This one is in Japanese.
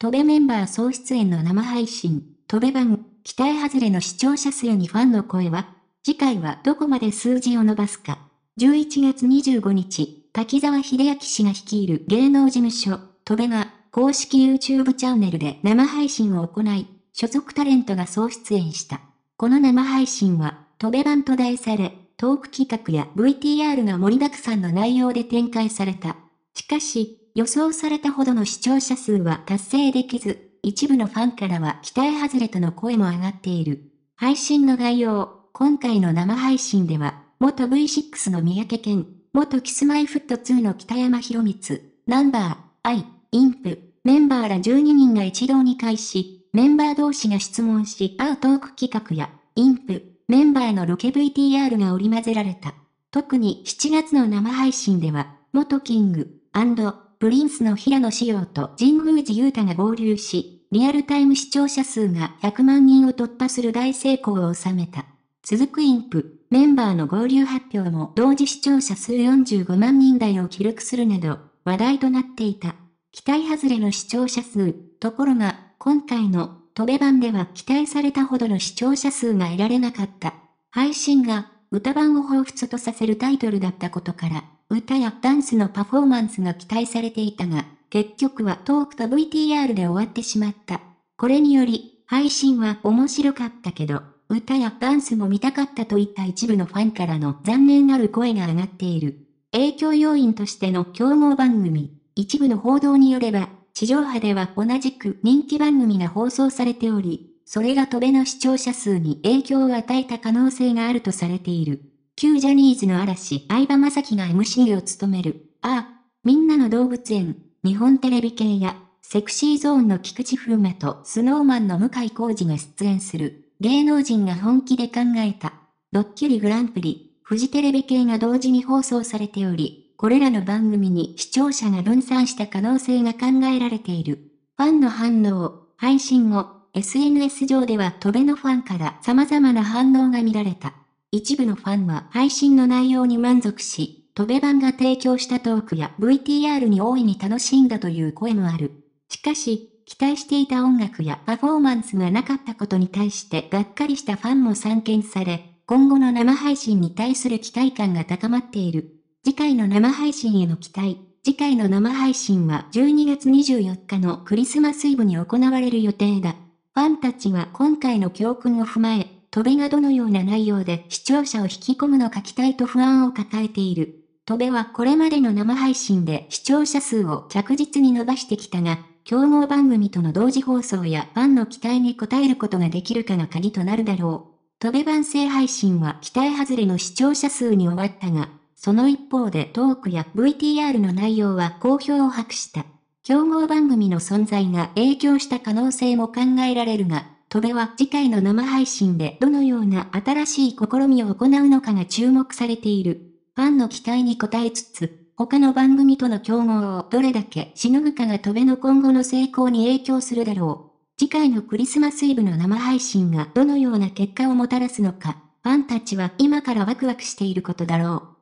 トベメンバー総出演の生配信、トベ版、期待外れの視聴者数にファンの声は、次回はどこまで数字を伸ばすか。11月25日、滝沢秀明氏が率いる芸能事務所、戸部が、公式 YouTube チャンネルで生配信を行い、所属タレントが総出演した。この生配信は、トベ版と題され、トーク企画や VTR が盛りだくさんの内容で展開された。しかし、予想されたほどの視聴者数は達成できず、一部のファンからは期待外れとの声も上がっている。配信の概要、今回の生配信では、元 V6 の三宅健、元キスマイフット2の北山博光、ナンバー、アイ、インプ、メンバーら12人が一堂に会し、メンバー同士が質問し合うトーク企画や、インプ、メンバーのロケ VTR が織り交ぜられた。特に7月の生配信では、元キング、プリンスの平野紫耀と神宮寺勇太が合流し、リアルタイム視聴者数が100万人を突破する大成功を収めた。続くインプ、メンバーの合流発表も同時視聴者数45万人台を記録するなど、話題となっていた。期待外れの視聴者数。ところが、今回の、トベ版では期待されたほどの視聴者数が得られなかった。配信が、歌版を彷彿とさせるタイトルだったことから、歌やダンスのパフォーマンスが期待されていたが、結局はトークと VTR で終わってしまった。これにより、配信は面白かったけど、歌やダンスも見たかったといった一部のファンからの残念なる声が上がっている。影響要因としての競合番組、一部の報道によれば、地上波では同じく人気番組が放送されており、それが戸部の視聴者数に影響を与えた可能性があるとされている。旧ジャニーズの嵐、相葉雅紀が MC を務める、ああ、みんなの動物園、日本テレビ系や、セクシーゾーンの菊池風磨とスノーマンの向井浩二が出演する、芸能人が本気で考えた、ドッキリグランプリ、フジテレビ系が同時に放送されており、これらの番組に視聴者が分散した可能性が考えられている。ファンの反応、配信後、SNS 上では飛べのファンから様々な反応が見られた。一部のファンは配信の内容に満足し、トベ版が提供したトークや VTR に大いに楽しんだという声もある。しかし、期待していた音楽やパフォーマンスがなかったことに対してがっかりしたファンも散見され、今後の生配信に対する期待感が高まっている。次回の生配信への期待。次回の生配信は12月24日のクリスマスイブに行われる予定だ。ファンたちは今回の教訓を踏まえ、戸部がどのような内容で視聴者を引き込むのか期待と不安を抱えている。戸部はこれまでの生配信で視聴者数を着実に伸ばしてきたが、競合番組との同時放送やファンの期待に応えることができるかが鍵となるだろう。戸部版制配信は期待外れの視聴者数に終わったが、その一方でトークや VTR の内容は好評を博した。競合番組の存在が影響した可能性も考えられるが、戸部は次回の生配信でどのような新しい試みを行うのかが注目されている。ファンの期待に応えつつ、他の番組との競合をどれだけしのぐかが戸部の今後の成功に影響するだろう。次回のクリスマスイブの生配信がどのような結果をもたらすのか、ファンたちは今からワクワクしていることだろう。